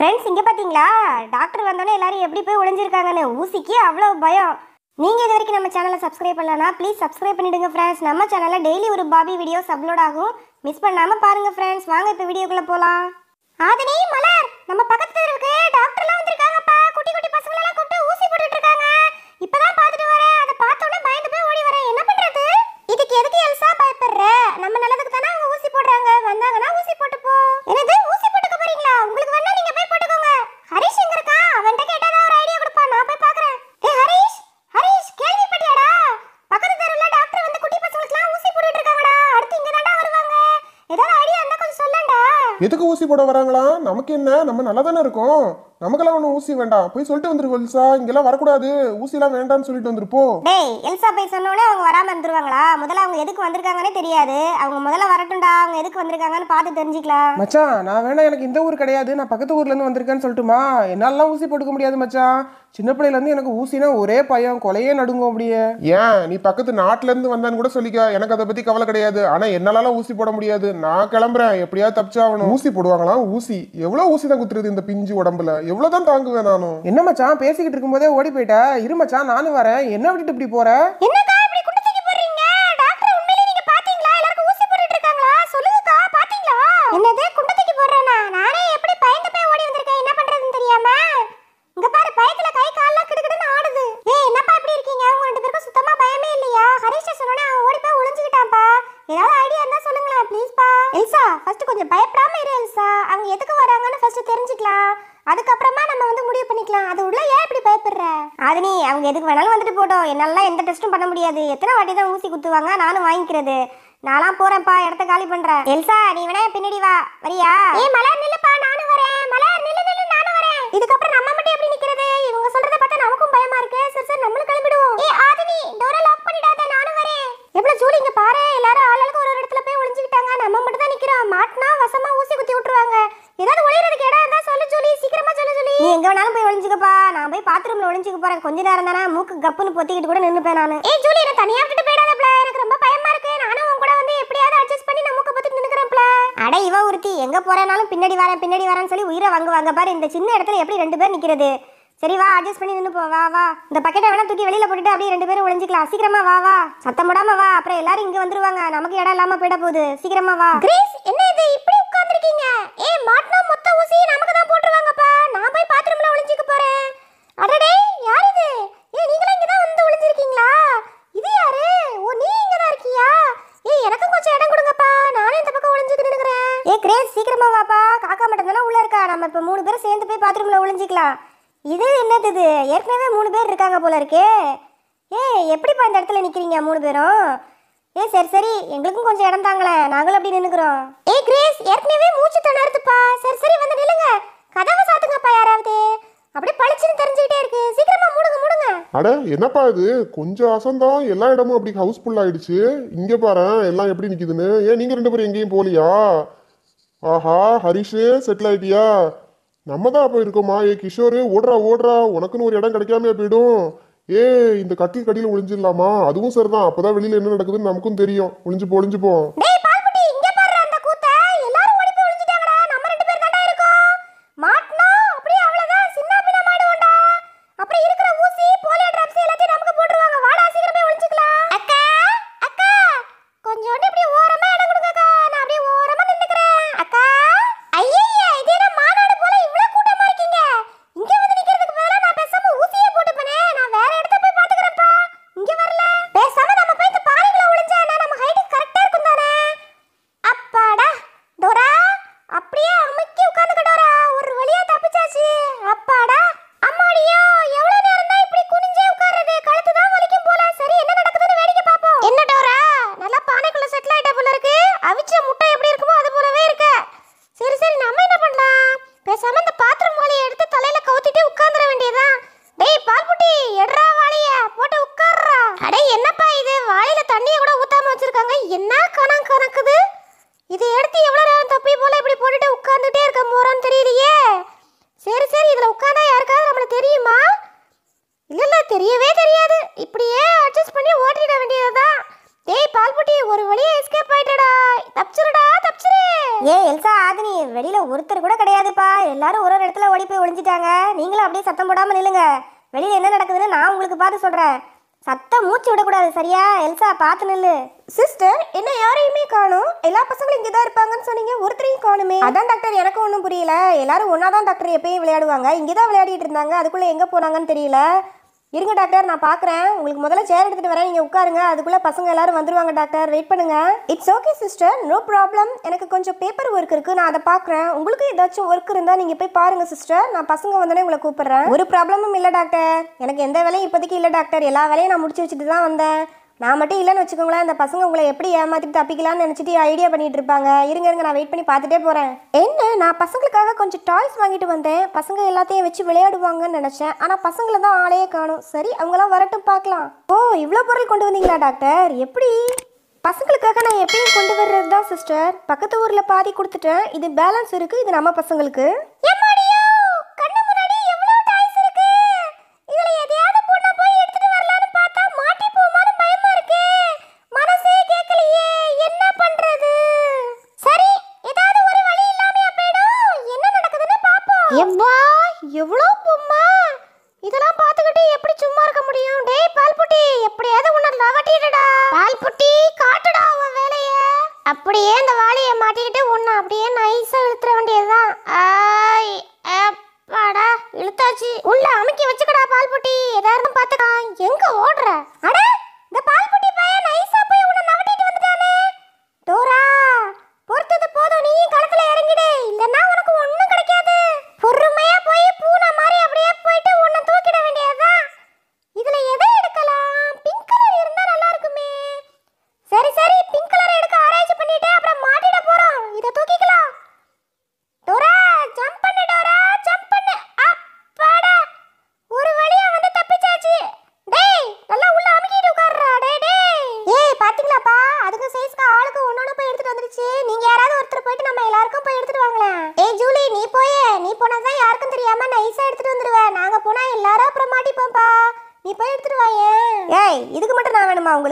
friends இங்கே பார்த்தீங்களா doctor வந்தோடனே எல்லாரும் எப்படி போய் ஒளிஞ்சிருக்காங்கன்னு ஊசிக்கு அவ்வளோ பயம் நீங்கள் இது வரைக்கும் நம்ம சேனலை சப்ஸ்கிரைப் பண்ணலன்னா ப்ளீஸ் சப்ஸ்கிரைப் பண்ணிவிடுங்க ஃப்ரெண்ட்ஸ் நம்ம சேனலில் டெய்லி ஒரு பாபி வீடியோஸ் அப்லோட் ஆகும் மிஸ் பண்ணாமல் பாருங்கள் ஃப்ரெண்ட்ஸ் வாங்க இப்போ வீடியோக்குள்ளே போகலாம் ஆதினி மலர் நம்ம பக்கத்தில் இருக்கு டாக்டர்லாம் வந்திருக்காங்கப்பா குட்டி குட்டி பசங்களெல்லாம் கூப்பிட்டு ஊசி போட்டுட்டு இருக்காங்க இப்போதான் எதுக்கு ஊசி போட வராங்களா நமக்கு என்ன நம்ம நல்லா தானே இருக்கோம் நமக்கெல்லாம் ஒன்றும் ஊசி வேண்டாம் போய் சொல்லிட்டு வந்துருக்கோம் எல்சா இங்கெல்லாம் வரக்கூடாது ஊசிலாம் வேண்டாம்னு சொல்லிட்டு வந்துருப்போம் டேய் எல்சா போய் சொன்னோடனே அவங்க வராம இருந்துருவாங்களா முதல்ல அவங்க எதுக்கு வந்திருக்காங்கன்னே தெரியாது அவங்க முதல்ல வரட்டும்டா அவங்க எதுக்கு வந்திருக்காங்கன்னு பார்த்து தெரிஞ்சுக்கலாம் மச்சான் நான் வேணா எனக்கு இந்த ஊர் கிடையாது நான் பக்கத்து ஊர்ல இருந்து வந்திருக்கேன்னு சொல்லட்டுமா என்னாலலாம் ஊசி போட்டுக்க முடியாது மச்சான் சின்ன பிள்ளையிலேருந்து எனக்கு ஊசினா ஒரே பயம் கொலையே நடுங்கும் அப்படியே ஏன் நீ பக்கத்து நாட்டிலேருந்து வந்தான்னு கூட சொல்லிக்க எனக்கு அதை பற்றி கவலை கிடையாது ஆனால் என்னாலலாம் ஊசி போட முடியாது நான் கிளம்புறேன் எப்படியாவது தப்பிச்சாகணும் ஊசி போடுவாங்களாம் ஊசி எவ்வளோ ஊசி தான் குத்துறது இந்த பிஞ்சு உடம்புல எவ்வளோ தான் தாங்குவேன் நானும் என்ன மச்சான் பேசிக்கிட்டு இருக்கும்போதே ஓடி போயிட்டேன் இருமச்சான் நானும் வரேன் என்ன விட்டுட்டு இப்படி போகிறேன் பண்ணிக்கலாம் அது உள்ள ஏன் இப்படி பயப்படுற அது நீ அவங்க எதுக்கு வேணாலும் வந்துட்டு போட்டோம் என்னால எந்த டெஸ்ட்டும் பண்ண முடியாது எத்தனை வாட்டி தான் ஊசி குத்துவாங்க நானும் வாங்கிக்கிறது நான்லாம் போறேன்ப்பா இடத்த காலி பண்றேன் எல்சா நீ வேணா பின்னாடி வா வரியா ஏ மலர் நில்லுப்பா நானும் வரேன் மலர் நில்லு நில்லு நானும் வரேன் இதுக்கப்புறம் நம்ம மட்டும் எப்படி நிக்கிறது இவங்க சொல்றத பார்த்தா நமக்கும் பயமா இருக்கு சரி சரி நம்மளும் கிளம்பிடுவோம் ஏ ஆதினி டோர லாக் பண்ணிடாத நானும் வரேன் எவ்வளவு ஜூலி இங்க பாரு எல்லாரும் ஆளாளுக்கு ஒரு ஒரு இடத்துல போய் ஒளிஞ்சுக்கிட்டாங்க நம்ம மட்டும் தான் நிக்கிறோம் மாட்டினா வசமா ஊசி குத்தி விட்டுருவாங்க ஏதாவது ஒளியறதுக்கு இடம் இருந்தா சொல்லு சொல்லி சீக்கிரமா சொல்லு சொல்லி நீ எங்க வேணாலும் போய் ஒளிஞ்சுக்கப்பா நான் போய் பாத்ரூம்ல ஒளிஞ்சுக்க போறேன் கொஞ்ச நேரம் தானே மூக்கு கப்புன்னு பொத்திக்கிட்டு கூட நின்னுப்பேன் நான் ஏய் ஜூலி என்ன தனியா விட்டுட்டு போயிடாதப்ல எனக்கு ரொம்ப பயமா இருக்கு நானும் உன் கூட வந்து எப்படியாவது அட்ஜஸ்ட் பண்ணி நான் மூக்க பத்தி நின்னுக்கிறேன்ப்ல அட இவ ஊர்த்தி எங்க போறேனாலும் பின்னாடி வரேன் பின்னாடி வரேன்னு சொல்லி உயிரை வாங்குவாங்க பாரு இந்த சின்ன இடத்துல எப்படி ரெண்டு பேர் நிக்கிறது சரி வா அட்ஜஸ்ட் பண்ணி நின்று போ வா வா இந்த பக்கெட்டை வேணா தூக்கி வெளியில போட்டுட்டு அப்படியே ரெண்டு பேரும் ஒளிஞ்சிக்கலாம் சீக்கிரமா வா வா சத்தம் போடாம வா அப்புறம் எல்லாரும் இங்க வந்துருவாங்க நமக்கு இடம் இல்லாம போயிட போகுது சீக்கிரமா வா கிரீஸ் என்ன இது இப்படி உட்கார்ந்துருக்கீங்க ஏ மாட் ஒளிஞ்சுக்க போறேன் அடடே யார் இது ஏ நீங்களே இங்க தான் வந்து ஒளிஞ்சிருக்கீங்களா இது யாரு ஓ நீ இங்க தான் இருக்கியா ஏ எனக்கு கொஞ்சம் இடம் கொடுங்கப்பா நானே இந்த பக்கம் ஒளிஞ்சுக்கிட்டு ஏ கிரேஸ் சீக்கிரமா வாப்பா காக்கா மட்டும் தானே உள்ள இருக்கா நம்ம இப்ப மூணு பேரும் சேர்ந்து போய் பாத்ரூம்ல ஒளிஞ்சிக்கலாம் இது என்னது இது ஏற்கனவே மூணு பேர் இருக்காங்க போல இருக்கே ஏ எப்படிப்பா இந்த இடத்துல நிக்கறீங்க மூணு பேரும் ஏ சரி சரி எங்களுக்கும் கொஞ்சம் இடம் தாங்களேன் நாங்களும் அப்படி நின்னுக்குறோம் ஏ கிரேஸ் ஏற்கனவே மூச்சு அட என்னப்பா இது கொஞ்சம் அசந்தம் எல்லா இடமும் அப்படி ஹவுஸ்ஃபுல் ஆகிடுச்சு இங்க பாரு எல்லாம் எப்படி நிக்குதுன்னு ஏன் நீங்க ரெண்டு பேரும் எங்கேயும் போலியா ஆஹா ஹரிஷ் செட்டில் ஆயிட்டியா நம்ம தான் அப்போ இருக்கோமா ஏ கிஷோர் ஓடுறா ஓடுறா உனக்குன்னு ஒரு இடம் கிடைக்காம போயிடும் ஏ இந்த கட்டில் கட்டியில் ஒளிஞ்சிடலாமா அதுவும் சரிதான் அப்போதான் வெளியில் என்ன நடக்குதுன்னு நமக்கும் தெரியும் ஒளிஞ்சு போ ஒளிஞ்சு ஓடி போய் ஒழிஞ்சிட்டாங்க நீங்களும் அப்படியே சத்தம் போடாமல் நில்லுங்க வெளியில் என்ன நடக்குதுன்னு நான் உங்களுக்கு பார்த்து சொல்கிறேன் சத்தம் மூச்சு விடக்கூடாது சரியா எல்சா பார்த்து நில்லு சிஸ்டர் என்ன யாரையுமே காணும் எல்லா பசங்களும் இங்கே தான் இருப்பாங்கன்னு சொன்னீங்க ஒருத்தரையும் காணுமே அதான் டாக்டர் எனக்கும் ஒன்றும் புரியல எல்லாரும் ஒன்றா தான் டாக்டர் எப்பயும் விளையாடுவாங்க இங்கே தான் விளையாடிட்டு இருந்தாங்க அதுக்குள்ளே எங்கே போனாங்கன்னு தெரியல இருங்க டாக்டர் நான் பார்க்குறேன் உங்களுக்கு முதல்ல சேர் எடுத்துகிட்டு வரேன் நீங்கள் உட்காருங்க அதுக்குள்ளே பசங்க எல்லாரும் வந்துருவாங்க டாக்டர் வெயிட் பண்ணுங்கள் it's okay sister no problem எனக்கு கொஞ்சம் பேப்பர் ஒர்க் இருக்குது நான் அதை பார்க்குறேன் உங்களுக்கு ஏதாச்சும் ஒர்க் இருந்தால் நீங்கள் போய் பாருங்கள் சிஸ்டர் நான் பசங்க வந்தோடனே உங்களை கூப்பிட்றேன் ஒரு ப்ராப்ளமும் இல்லை டாக்டர் எனக்கு எந்த வேலையும் இப்போதைக்கு இல்லை டாக்டர் எல்லா வேலையும் நான் முடிச்சு வச்சுட்டு தான் வந்தேன் நான் மட்டும் இல்லைன்னு வச்சுக்கோங்களேன் அந்த பசங்க உங்களை எப்படி ஏமாத்திட்டு தப்பிக்கலாம்னு நினச்சிட்டு ஐடியா பண்ணிட்டு இருப்பாங்க இருங்க இருங்க நான் வெயிட் பண்ணி பார்த்துட்டே போகிறேன் என்ன நான் பசங்களுக்காக கொஞ்சம் டாய்ஸ் வாங்கிட்டு வந்தேன் பசங்க எல்லாத்தையும் வச்சு விளையாடுவாங்கன்னு நினச்சேன் ஆனால் பசங்களை தான் ஆளையே காணும் சரி அவங்களாம் வரட்டும் பார்க்கலாம் ஓ இவ்வளோ பொருள் கொண்டு வந்தீங்களா டாக்டர் எப்படி பசங்களுக்காக நான் எப்பயும் கொண்டு வர்றது தான் சிஸ்டர் பக்கத்து ஊரில் பாதி கொடுத்துட்டேன் இது பேலன்ஸ் இருக்குது இது நம்ம பசங்களுக்கு ஏமா ஆய் அப்பாடா இழுத்தாச்சு உள்ள அமைக்கி வச்சுக்கடா பால் புட்டி ஏதாவது பார்த்துக்கா எங்க ஓடுற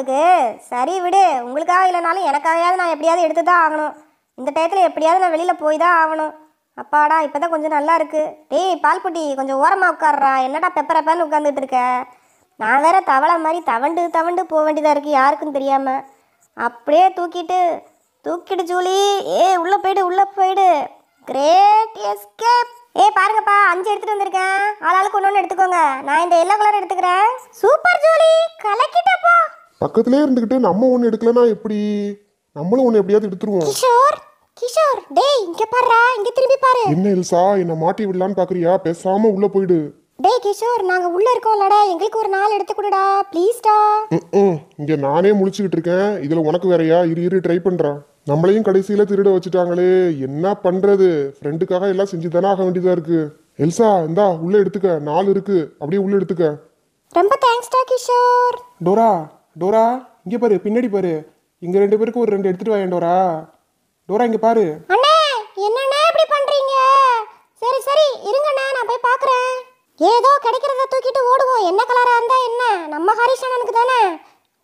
உங்களுக்கு சரி விடு உங்களுக்காக இல்லைனாலும் எனக்காகையாவது நான் எப்படியாவது எடுத்து தான் ஆகணும் இந்த டயத்தில் எப்படியாவது நான் வெளியில் போய் தான் ஆகணும் அப்பாடா இப்போ தான் கொஞ்சம் நல்லா இருக்குது டேய் பால்புட்டி கொஞ்சம் ஓரமாக உட்காடுறா என்னடா பெப்பரப்பேன்னு உட்காந்துட்டு இருக்க நான் வேற தவளை மாதிரி தவண்டு தவண்டு போக வேண்டியதாக இருக்குது யாருக்கும் தெரியாமல் அப்படியே தூக்கிட்டு தூக்கிட்டு ஜூலி ஏ உள்ளே போயிடு உள்ளே போயிடு கிரேட் எஸ்கேப் ஏ பாருங்கப்பா அஞ்சு எடுத்துட்டு வந்திருக்கேன் ஆளாளுக்கு ஒன்று ஒன்று எடுத்துக்கோங்க நான் இந்த எல்லோ கலர் எடுத்துக்கிறேன் சூப்பர் ஜூலி கலக்கிட்டப்பா பக்கத்திலே இருந்துக்கிட்டு நம்ம ஒன்று எடுக்கலனா எப்படி நம்மளும் ஒன்று எப்படியாவது எடுத்துருவோம் கிஷோர் கிஷோர் டேய் இங்க பாருடா இங்க திரும்பி பாரு என்ன எல்சா என்ன மாட்டி விடலான்னு பாக்குறியா பேசாம உள்ள போய்டு டேய் கிஷோர் நாங்க உள்ள இருக்கோம்லடா எங்களுக்கு ஒரு நாள் எடுத்து கொடுடா ப்ளீஸ் ம் இங்க நானே முழிச்சிட்டு இருக்கேன் இதுல உனக்கு வேறயா இரு இரு ட்ரை பண்றா நம்மளையும் கடைசியில திருட வச்சுட்டாங்களே என்ன பண்றது ஃப்ரெண்டுக்காக எல்லாம் செஞ்சு தானே ஆக வேண்டியதா இருக்கு எல்சா இந்தா உள்ள எடுத்துக்க நாலு இருக்கு அப்படியே உள்ள எடுத்துக்க ரொம்ப டா கிஷோர் டோரா டோரா இங்கே பாரு பின்னாடி பாரு இங்க ரெண்டு பேருக்கு ஒரு ரெண்டு எடுத்துட்டு வாங்க டோரா டோரா இங்க பாரு அண்ணே என்னண்ணே இப்படி பண்றீங்க சரி சரி இருங்கண்ணா நான் போய் பார்க்கறேன் ஏதோ கிடைக்கிறத தூக்கிட்டு ஓடுவோம் என்ன கலரா இருந்தா என்ன நம்ம ஹரிஷ் அண்ணனுக்கு தானே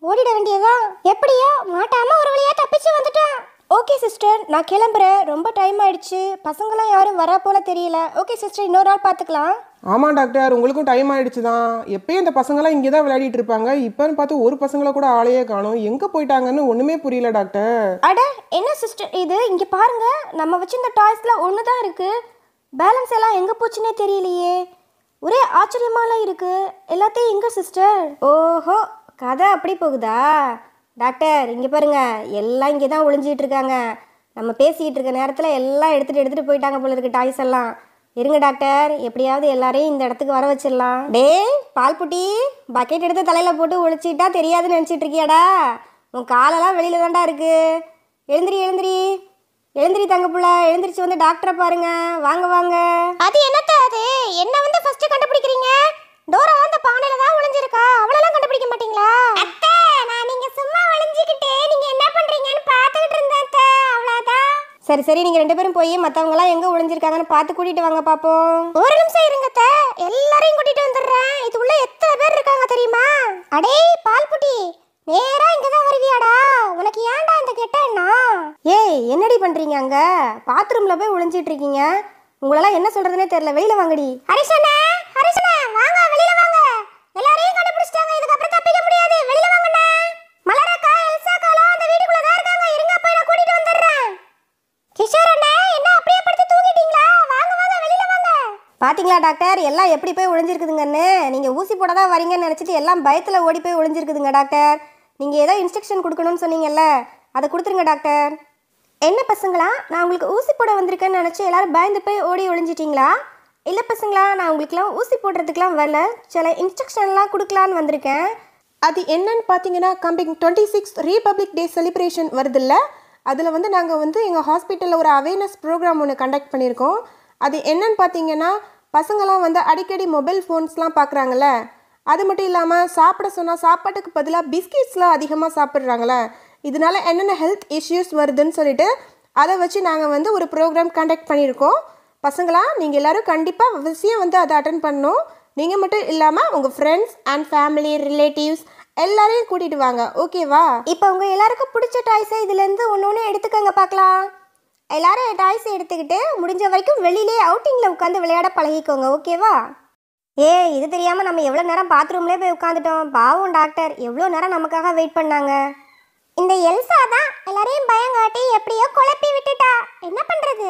ஓடிட வேண்டியதா எப்படியோ மாட்டாம ஒரு வழியா தப்பிச்சு வந்துட்டோம் ஓகே சிஸ்டர் நான் கிளம்புறேன் ரொம்ப டைம் ஆயிடுச்சு பசங்களாம் யாரும் வரா போல தெரியல ஓகே சிஸ்டர் இன்னொரு நாள் பார்த்துக்கலாம் ஆமாம் டாக்டர் உங்களுக்கும் டைம் ஆகிடுச்சு தான் எப்போயும் இந்த பசங்களாம் இங்கே தான் விளையாடிட்டு இருப்பாங்க இப்போன்னு பார்த்து ஒரு பசங்களை கூட ஆளையே காணும் எங்கே போயிட்டாங்கன்னு ஒன்றுமே புரியல டாக்டர் அட என்ன சிஸ்டர் இது இங்கே பாருங்க நம்ம வச்சிருந்த டாய்ஸில் ஒன்று தான் இருக்குது பேலன்ஸ் எல்லாம் எங்கே போச்சுன்னே தெரியலையே ஒரே ஆச்சரியமாலாம் இருக்குது எல்லாத்தையும் எங்கே சிஸ்டர் ஓஹோ கதை அப்படி போகுதா டாக்டர் இங்கே பாருங்க எல்லாம் இங்கே தான் ஒளிஞ்சிக்கிட்டு இருக்காங்க நம்ம பேசிக்கிட்டு இருக்க நேரத்தில் எல்லாம் எடுத்துகிட்டு எடுத்துகிட்டு போயிட்டாங்க போல இருக்கு டாய்ஸ் எல்லாம் இருங்க டாக்டர் எப்படியாவது எல்லாரையும் இந்த இடத்துக்கு வர வச்சிடலாம் டே பால்புட்டி பக்கெட் எடுத்து தலையில் போட்டு ஒழிச்சிட்டா தெரியாதுன்னு நினச்சிட்டு இருக்கியாடா உன் காலெல்லாம் வெளியில் தாண்டா இருக்குது எழுந்திரி எழுந்திரி எழுந்திரி தங்க புள்ள எழுந்திரிச்சு வந்து டாக்டரை பாருங்க வாங்க வாங்க அது என்னத்த அது என்ன வந்து ஃபர்ஸ்ட் கண்டுபிடிக்கிறீங்க டோரா அந்த பானையில தான் ஒழிஞ்சிருக்கா அவ்வளோலாம் கண்டுபிடிக்க மாட்டீங்களா அத்தை நான் நீங்க சும்மா ஒளிஞ்சிக்கிட்டு நீங்க என்ன பண்றீங்கன்னு சரி சரி நீங்க ரெண்டு பேரும் போய் மத்தவங்க எல்லாம் எங்க ஒளிஞ்சிருக்காங்கன்னு பார்த்து கூட்டிட்டு வாங்க பார்ப்போம் ஒரு நிமிஷம் இருங்கத்த எல்லாரையும் கூட்டிட்டு வந்துடுறேன் இது உள்ள எத்தனை பேர் இருக்காங்க தெரியுமா அடே பால்புட்டி நேரா இங்க தான் வருவியாடா உனக்கு ஏன்டா இந்த கெட்ட என்ன ஏய் என்னடி பண்றீங்க அங்க பாத்ரூம்ல போய் ஒளிஞ்சிட்டு இருக்கீங்க உங்களெல்லாம் என்ன சொல்றதுன்னே தெரியல வெயில வாங்கடி ஹரிசனா ஹரிசனா பார்த்தீங்களா டாக்டர் எல்லாம் எப்படி போய் ஒழிஞ்சிருக்குதுங்கன்னு நீங்கள் ஊசி போட தான் வரீங்கன்னு நினச்சிட்டு எல்லாம் பயத்தில் ஓடி போய் ஒழிஞ்சிருக்குதுங்க டாக்டர் நீங்கள் ஏதோ இன்ஸ்ட்ரக்ஷன் கொடுக்கணும்னு சொன்னீங்கல்ல அதை கொடுத்துருங்க டாக்டர் என்ன பசங்களா நான் உங்களுக்கு ஊசி போட வந்திருக்கேன்னு நினச்சி எல்லோரும் பயந்து போய் ஓடி ஒழிஞ்சிட்டிங்களா இல்லை பசங்களா நான் உங்களுக்குலாம் ஊசி போடுறதுக்கெலாம் வரல சில இன்ஸ்ட்ரக்ஷன்லாம் கொடுக்கலான்னு வந்திருக்கேன் அது என்னன்னு பார்த்தீங்கன்னா coming twenty six republic day celebration வருதில்ல அதில் வந்து நாங்கள் வந்து எங்கள் ஹாஸ்பிட்டலில் ஒரு அவேர்னஸ் ப்ரோக்ராம் ஒன்று கண்டக்ட் பண்ணியிருக்கோம் அது என்னன்னு பார்த்தீங்கன்னா பசங்களாம் வந்து அடிக்கடி மொபைல் ஃபோன்ஸ்லாம் பார்க்குறாங்கல்ல அது மட்டும் இல்லாமல் சாப்பிட சொன்னால் சாப்பாட்டுக்கு பதிலாக பிஸ்கெட்ஸ்லாம் அதிகமாக சாப்பிட்றாங்களே இதனால் என்னென்ன ஹெல்த் இஷ்யூஸ் வருதுன்னு சொல்லிட்டு அதை வச்சு நாங்கள் வந்து ஒரு ப்ரோக்ராம் கண்டக்ட் பண்ணியிருக்கோம் பசங்களாம் நீங்கள் எல்லோரும் கண்டிப்பாக விஷயம் வந்து அதை அட்டன் பண்ணணும் நீங்கள் மட்டும் இல்லாமல் உங்கள் ஃப்ரெண்ட்ஸ் அண்ட் ஃபேமிலி ரிலேட்டிவ்ஸ் எல்லாரையும் கூட்டிகிட்டு வாங்க ஓகேவா இப்போ உங்கள் எல்லாருக்கும் பிடிச்ச டாய்ஸை இதுலேருந்து ஒன்று ஒன்று எடுத்துக்கங்க பார்க்கலாம் எல்லாரும் டாய்ஸ் எடுத்துக்கிட்டு முடிஞ்ச வரைக்கும் வெளியிலே அவுட்டிங்கில் உட்காந்து விளையாட பழகிக்கோங்க ஓகேவா ஏ இது தெரியாமல் நம்ம எவ்வளோ நேரம் பாத்ரூம்லேயே போய் உட்காந்துட்டோம் பாவம் டாக்டர் எவ்வளோ நேரம் நமக்காக வெயிட் பண்ணாங்க இந்த எல்சா தான் எல்லாரையும் பயங்காட்டி எப்படியோ குழப்பி விட்டுட்டா என்ன பண்ணுறது